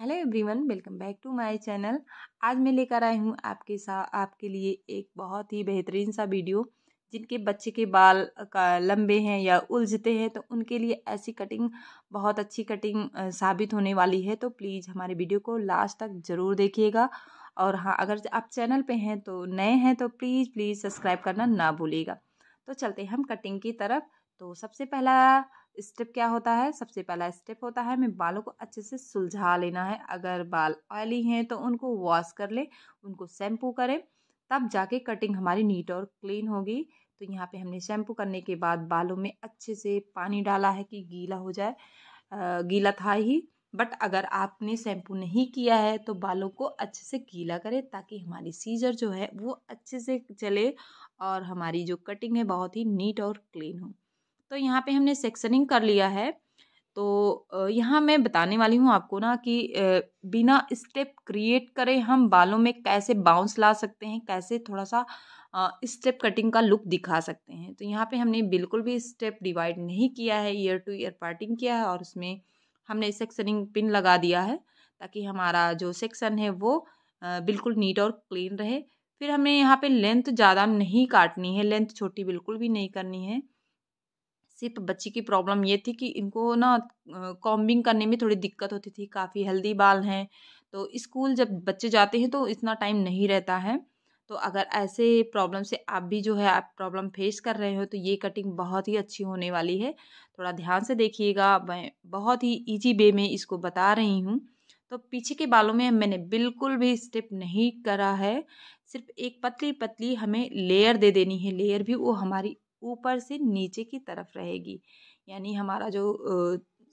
hello everyone welcome back to my channel आज मैं लेकर आई हूँ आपके साथ आपके लिए एक बहुत ही बेहतरीन सा वीडियो जिनके बच्चे के बाल का लंबे हैं या उलझते हैं तो उनके लिए ऐसी कटिंग बहुत अच्छी कटिंग साबित होने वाली है तो प्लीज़ हमारे वीडियो को लास्ट तक ज़रूर देखिएगा और हाँ अगर आप चैनल पर हैं तो नए हैं तो प्लीज़ प्लीज़ सब्सक्राइब करना ना भूलिएगा तो चलते हम कटिंग की तरफ तो सबसे पहला स्टेप क्या होता है सबसे पहला स्टेप होता है हमें बालों को अच्छे से सुलझा लेना है अगर बाल ऑयली हैं तो उनको वॉश कर लें उनको शैम्पू करें तब जाके कटिंग हमारी नीट और क्लीन होगी तो यहाँ पे हमने शैम्पू करने के बाद बालों में अच्छे से पानी डाला है कि गीला हो जाए गीला था ही बट अगर आपने शैम्पू नहीं किया है तो बालों को अच्छे से गीला करें ताकि हमारी सीजर जो है वो अच्छे से चले और हमारी जो कटिंग है बहुत ही नीट और क्लीन हो तो यहाँ पे हमने सेक्शनिंग कर लिया है तो यहाँ मैं बताने वाली हूँ आपको ना कि बिना स्टेप क्रिएट करे हम बालों में कैसे बाउंस ला सकते हैं कैसे थोड़ा सा स्टेप कटिंग का लुक दिखा सकते हैं तो यहाँ पे हमने बिल्कुल भी स्टेप डिवाइड नहीं किया है ईयर टू ईयर पार्टिंग किया है और उसमें हमने सेक्शनिंग पिन लगा दिया है ताकि हमारा जो सेक्शन है वो बिल्कुल नीट और क्लीन रहे फिर हमें यहाँ पे लेंथ ज़्यादा नहीं काटनी है लेंथ छोटी बिल्कुल भी नहीं करनी है सिर्फ बच्ची की प्रॉब्लम ये थी कि इनको ना कॉम्बिंग करने में थोड़ी दिक्कत होती थी काफ़ी हेल्दी बाल हैं तो स्कूल जब बच्चे जाते हैं तो इतना टाइम नहीं रहता है तो अगर ऐसे प्रॉब्लम से आप भी जो है आप प्रॉब्लम फेस कर रहे हो तो ये कटिंग बहुत ही अच्छी होने वाली है थोड़ा ध्यान से देखिएगा मैं बहुत ही ईजी वे में इसको बता रही हूँ तो पीछे के बालों में मैंने बिल्कुल भी स्टेप नहीं करा है सिर्फ एक पतली पतली हमें लेयर दे देनी है लेयर भी वो हमारी ऊपर से नीचे की तरफ रहेगी यानी हमारा जो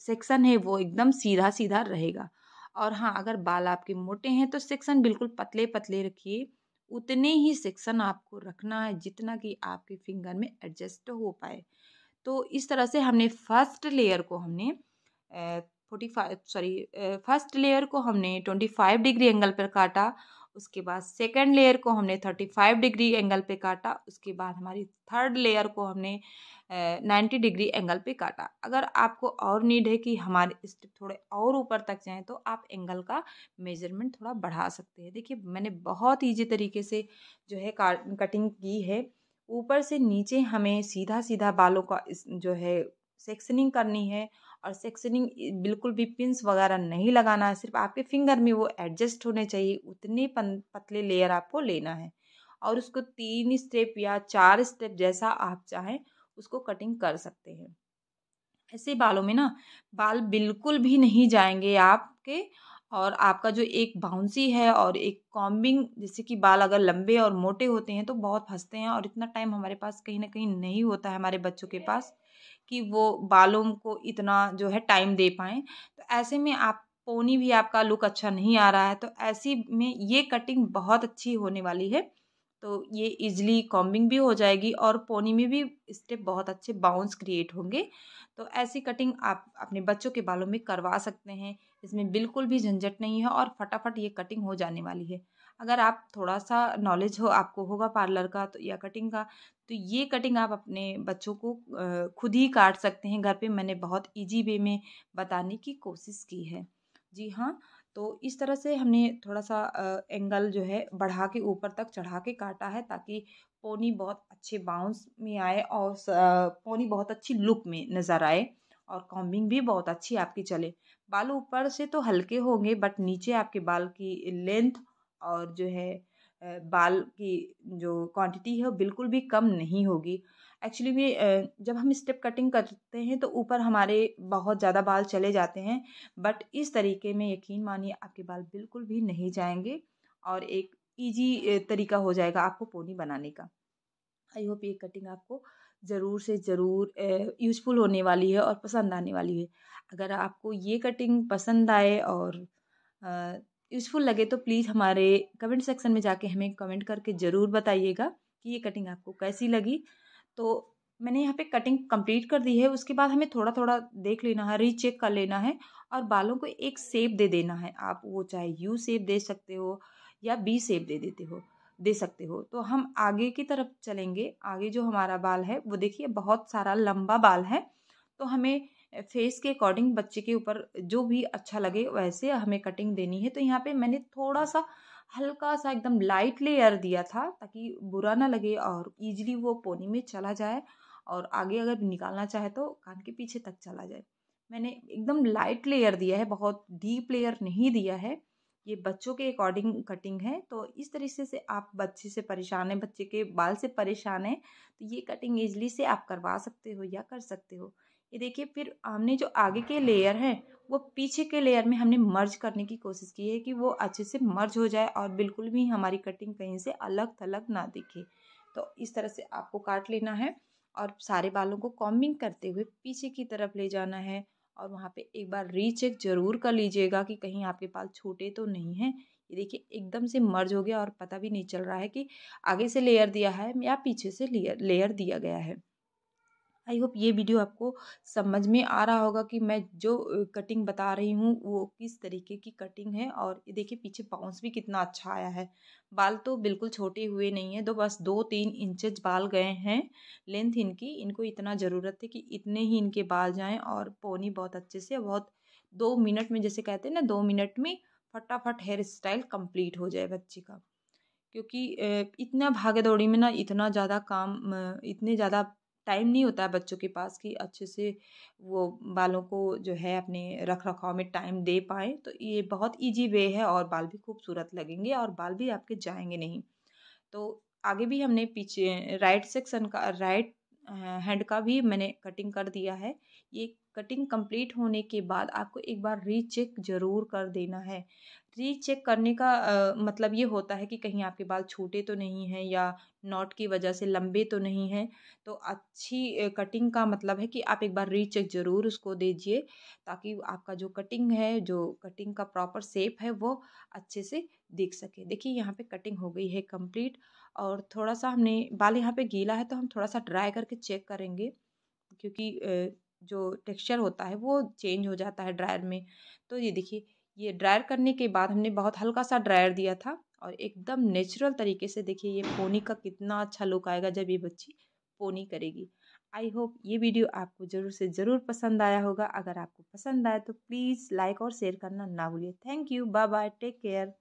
सेक्शन है वो एकदम सीधा सीधा रहेगा और हाँ अगर बाल आपके मोटे हैं तो सेक्शन बिल्कुल पतले पतले रखिए उतने ही सेक्शन आपको रखना है जितना कि आपके फिंगर में एडजस्ट हो पाए तो इस तरह से हमने फर्स्ट लेयर को हमने forty five sorry first layer को हमने ट्वेंटी फाइव डिग्री एंगल पर काटा उसके बाद सेकेंड लेयर को हमने थर्टी फाइव डिग्री एंगल पे काटा उसके बाद हमारी थर्ड लेयर को हमने नाइन्टी डिग्री एंगल पे काटा अगर आपको और नीड है कि हमारे स्टेप थोड़े और ऊपर तक जाएं तो आप एंगल का मेजरमेंट थोड़ा बढ़ा सकते हैं देखिए मैंने बहुत ईजी तरीके से जो है कटिंग की है ऊपर से नीचे हमें सीधा सीधा बालों का जो है सेक्शनिंग करनी है और सेक्शनिंग बिल्कुल भी पिंस वगैरह नहीं लगाना है सिर्फ आपके फिंगर में वो एडजस्ट होने चाहिए उतने पन, पतले लेयर आपको लेना है और उसको तीन स्टेप या चार स्टेप जैसा आप चाहें उसको कटिंग कर सकते हैं ऐसे बालों में ना बाल बिल्कुल भी नहीं जाएंगे आपके और आपका जो एक बाउंसी है और एक कॉम्बिंग जैसे कि बाल अगर लंबे और मोटे होते हैं तो बहुत फंसते हैं और इतना टाइम हमारे पास कहीं ना कहीं नहीं होता है हमारे बच्चों के पास कि वो बालों को इतना जो है टाइम दे पाएँ तो ऐसे में आप पोनी भी आपका लुक अच्छा नहीं आ रहा है तो ऐसी में ये कटिंग बहुत अच्छी होने वाली है तो ये इजली कॉम्बिंग भी हो जाएगी और पोनी में भी स्टेप बहुत अच्छे बाउंस क्रिएट होंगे तो ऐसी कटिंग आप अपने बच्चों के बालों में करवा सकते हैं इसमें बिल्कुल भी झंझट नहीं है और फटाफट ये कटिंग हो जाने वाली है अगर आप थोड़ा सा नॉलेज हो आपको होगा पार्लर का तो या कटिंग का तो ये कटिंग आप अपने बच्चों को खुद ही काट सकते हैं घर पे मैंने बहुत इजी वे में बताने की कोशिश की है जी हाँ तो इस तरह से हमने थोड़ा सा एंगल जो है बढ़ा के ऊपर तक चढ़ा के काटा है ताकि पोनी बहुत अच्छे बाउंस में आए और पोनी बहुत अच्छी लुक में नज़र आए और कॉम्बिंग भी बहुत अच्छी आपकी चले बाल ऊपर से तो हल्के होंगे बट नीचे आपके बाल की लेंथ और जो है बाल की जो क्वांटिटी है वो बिल्कुल भी कम नहीं होगी एक्चुअली में जब हम स्टेप कटिंग करते हैं तो ऊपर हमारे बहुत ज़्यादा बाल चले जाते हैं बट इस तरीके में यकीन मानिए आपके बाल बिल्कुल भी नहीं जाएंगे और एक ईजी तरीका हो जाएगा आपको पोनी बनाने का आई होप ये कटिंग आपको ज़रूर से ज़रूर यूज़फुल होने वाली है और पसंद आने वाली है अगर आपको ये कटिंग पसंद आए और यूज़फुल लगे तो प्लीज़ हमारे कमेंट सेक्शन में जाके हमें कमेंट करके ज़रूर बताइएगा कि ये कटिंग आपको कैसी लगी तो मैंने यहाँ पे कटिंग कंप्लीट कर दी है उसके बाद हमें थोड़ा थोड़ा देख लेना है रीचेक कर लेना है और बालों को एक सेप दे देना है आप वो चाहे यू सेप दे सकते हो या बी सेप दे देते हो दे सकते हो तो हम आगे की तरफ चलेंगे आगे जो हमारा बाल है वो देखिए बहुत सारा लंबा बाल है तो हमें फेस के अकॉर्डिंग बच्चे के ऊपर जो भी अच्छा लगे वैसे हमें कटिंग देनी है तो यहाँ पे मैंने थोड़ा सा हल्का सा एकदम लाइट लेयर दिया था ताकि बुरा ना लगे और ईजिली वो पोनी में चला जाए और आगे अगर निकालना चाहे तो कान के पीछे तक चला जाए मैंने एकदम लाइट लेयर दिया है बहुत डीप लेयर नहीं दिया है ये बच्चों के अकॉर्डिंग कटिंग है तो इस तरीके से आप बच्चे से परेशान हैं बच्चे के बाल से परेशान हैं तो ये कटिंग ईजली से आप करवा सकते हो या कर सकते हो ये देखिए फिर हमने जो आगे के लेयर है वो पीछे के लेयर में हमने मर्ज करने की कोशिश की है कि वो अच्छे से मर्ज हो जाए और बिल्कुल भी हमारी कटिंग कहीं से अलग थलग ना दिखे तो इस तरह से आपको काट लेना है और सारे बालों को कॉम्बिंग करते हुए पीछे की तरफ ले जाना है और वहाँ पे एक बार रीचेक ज़रूर कर लीजिएगा कि कहीं आपके बाल छोटे तो नहीं हैं ये देखिए एकदम से मर्ज हो गया और पता भी नहीं चल रहा है कि आगे से लेयर दिया है या पीछे से लेयर लेयर दिया गया है आई होप ये वीडियो आपको समझ में आ रहा होगा कि मैं जो कटिंग बता रही हूँ वो किस तरीके की कटिंग है और ये देखिए पीछे बाउंस भी कितना अच्छा आया है बाल तो बिल्कुल छोटे हुए नहीं है तो बस दो तीन इंचज बाल गए हैं लेंथ इनकी इनको इतना ज़रूरत है कि इतने ही इनके बाल जाएँ और पोनी बहुत अच्छे से बहुत दो मिनट में जैसे कहते हैं ना दो मिनट में फटाफट हेयर स्टाइल कंप्लीट हो जाए बच्चे का क्योंकि इतना भागे दौड़ी में ना इतना ज़्यादा काम इतने ज़्यादा टाइम नहीं होता है बच्चों के पास कि अच्छे से वो बालों को जो है अपने रख रखाव में टाइम दे पाए तो ये बहुत इजी वे है और बाल भी खूबसूरत लगेंगे और बाल भी आपके जाएंगे नहीं तो आगे भी हमने पीछे राइट सेक्शन का राइट हैंड का भी मैंने कटिंग कर दिया है ये कटिंग कंप्लीट होने के बाद आपको एक बार रीचेक ज़रूर कर देना है चेक करने का आ, मतलब ये होता है कि कहीं आपके बाल छोटे तो नहीं हैं या नॉट की वजह से लंबे तो नहीं हैं तो अच्छी कटिंग का मतलब है कि आप एक बार री चेक ज़रूर उसको दीजिए ताकि आपका जो कटिंग है जो कटिंग का प्रॉपर सेप है वो अच्छे से दिख सके देखिए यहाँ पे कटिंग हो गई है कंप्लीट और थोड़ा सा हमने बाल यहाँ पे गीला है तो हम थोड़ा सा ड्राई करके चेक करेंगे क्योंकि जो टेक्सचर होता है वो चेंज हो जाता है ड्रायर में तो ये देखिए ये ड्रायर करने के बाद हमने बहुत हल्का सा ड्रायर दिया था और एकदम नेचुरल तरीके से देखिए ये पोनी का कितना अच्छा लुक आएगा जब ये बच्ची पोनी करेगी आई होप ये वीडियो आपको ज़रूर से ज़रूर पसंद आया होगा अगर आपको पसंद आया तो प्लीज़ लाइक और शेयर करना ना भूलिए thank you bye bye take care